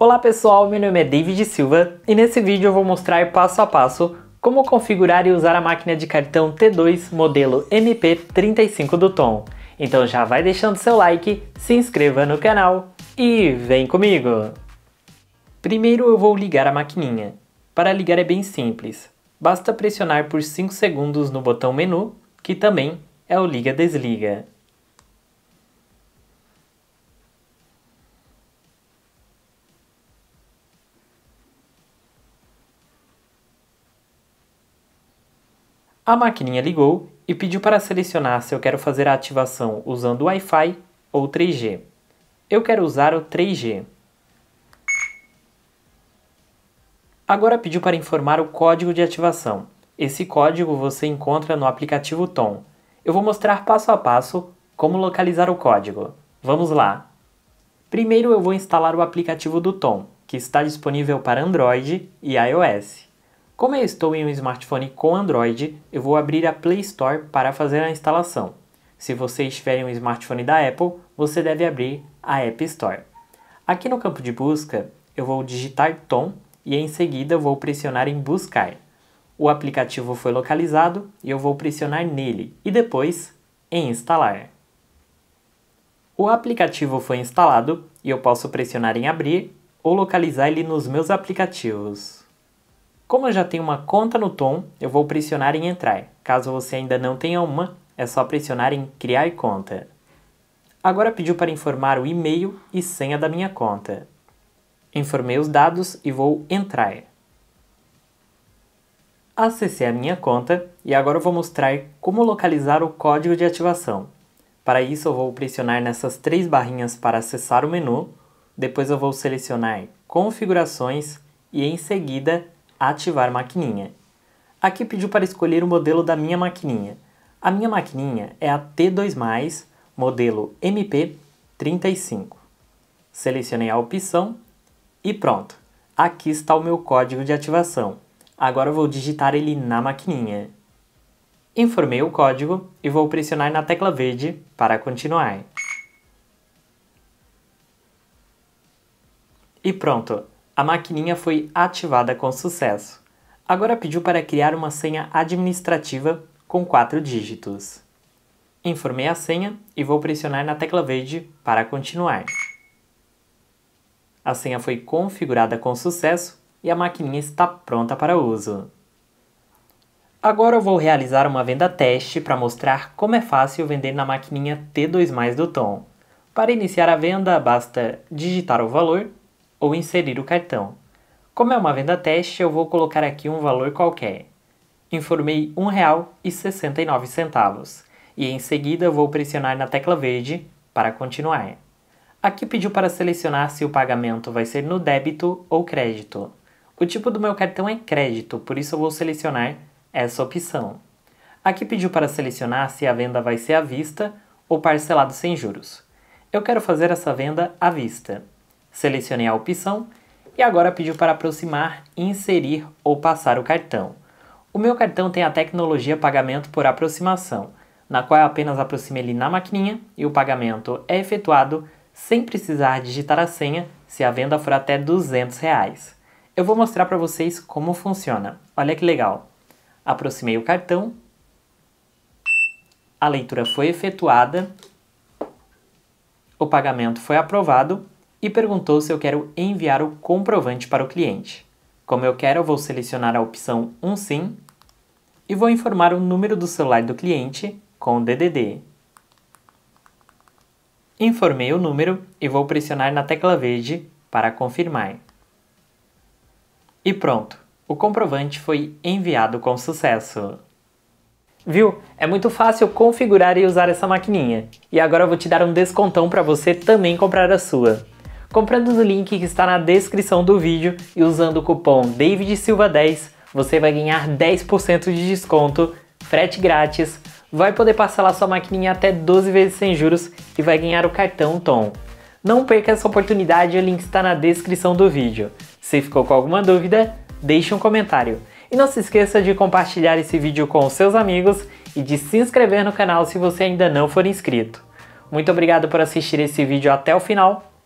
Olá pessoal, meu nome é David Silva e nesse vídeo eu vou mostrar passo a passo como configurar e usar a máquina de cartão T2 modelo MP35 do Tom. Então já vai deixando seu like, se inscreva no canal e vem comigo! Primeiro eu vou ligar a maquininha. Para ligar é bem simples, basta pressionar por 5 segundos no botão menu, que também é o liga-desliga. A maquininha ligou e pediu para selecionar se eu quero fazer a ativação usando Wi-Fi ou 3G. Eu quero usar o 3G. Agora pediu para informar o código de ativação. Esse código você encontra no aplicativo Tom. Eu vou mostrar passo a passo como localizar o código. Vamos lá! Primeiro eu vou instalar o aplicativo do Tom, que está disponível para Android e iOS. Como eu estou em um smartphone com Android, eu vou abrir a Play Store para fazer a instalação. Se você estiver em um smartphone da Apple, você deve abrir a App Store. Aqui no campo de busca, eu vou digitar Tom e em seguida vou pressionar em Buscar. O aplicativo foi localizado e eu vou pressionar nele e depois em Instalar. O aplicativo foi instalado e eu posso pressionar em Abrir ou localizar ele nos meus aplicativos. Como eu já tenho uma conta no Tom, eu vou pressionar em entrar. Caso você ainda não tenha uma, é só pressionar em criar conta. Agora pediu para informar o e-mail e senha da minha conta. Informei os dados e vou entrar. Acessei a minha conta e agora vou mostrar como localizar o código de ativação. Para isso eu vou pressionar nessas três barrinhas para acessar o menu, depois eu vou selecionar configurações e em seguida Ativar maquininha. Aqui pediu para escolher o modelo da minha maquininha. A minha maquininha é a T2+, modelo MP35. Selecionei a opção e pronto. Aqui está o meu código de ativação. Agora vou digitar ele na maquininha. Informei o código e vou pressionar na tecla verde para continuar. E pronto! A maquininha foi ativada com sucesso. Agora pediu para criar uma senha administrativa com quatro dígitos. Informei a senha e vou pressionar na tecla verde para continuar. A senha foi configurada com sucesso e a maquininha está pronta para uso. Agora eu vou realizar uma venda teste para mostrar como é fácil vender na maquininha T2+, do Tom. Para iniciar a venda, basta digitar o valor ou inserir o cartão. Como é uma venda teste, eu vou colocar aqui um valor qualquer. Informei R$ 1,69 e em seguida vou pressionar na tecla verde para continuar. Aqui pediu para selecionar se o pagamento vai ser no débito ou crédito. O tipo do meu cartão é crédito, por isso eu vou selecionar essa opção. Aqui pediu para selecionar se a venda vai ser à vista ou parcelado sem juros. Eu quero fazer essa venda à vista. Selecionei a opção e agora pediu para aproximar, inserir ou passar o cartão. O meu cartão tem a tecnologia pagamento por aproximação, na qual eu apenas aproximei ele na maquininha e o pagamento é efetuado sem precisar digitar a senha se a venda for até 200 reais. Eu vou mostrar para vocês como funciona. Olha que legal. Aproximei o cartão, a leitura foi efetuada, o pagamento foi aprovado e perguntou se eu quero enviar o comprovante para o cliente. Como eu quero, eu vou selecionar a opção Um Sim e vou informar o número do celular do cliente com o DDD. Informei o número e vou pressionar na tecla verde para confirmar. E pronto, o comprovante foi enviado com sucesso. Viu? É muito fácil configurar e usar essa maquininha. E agora eu vou te dar um descontão para você também comprar a sua. Comprando no link que está na descrição do vídeo e usando o cupom DavidSilva10, você vai ganhar 10% de desconto, frete grátis, vai poder parcelar sua maquininha até 12 vezes sem juros e vai ganhar o cartão Tom. Não perca essa oportunidade, o link está na descrição do vídeo. Se ficou com alguma dúvida, deixe um comentário. E não se esqueça de compartilhar esse vídeo com seus amigos e de se inscrever no canal se você ainda não for inscrito. Muito obrigado por assistir esse vídeo até o final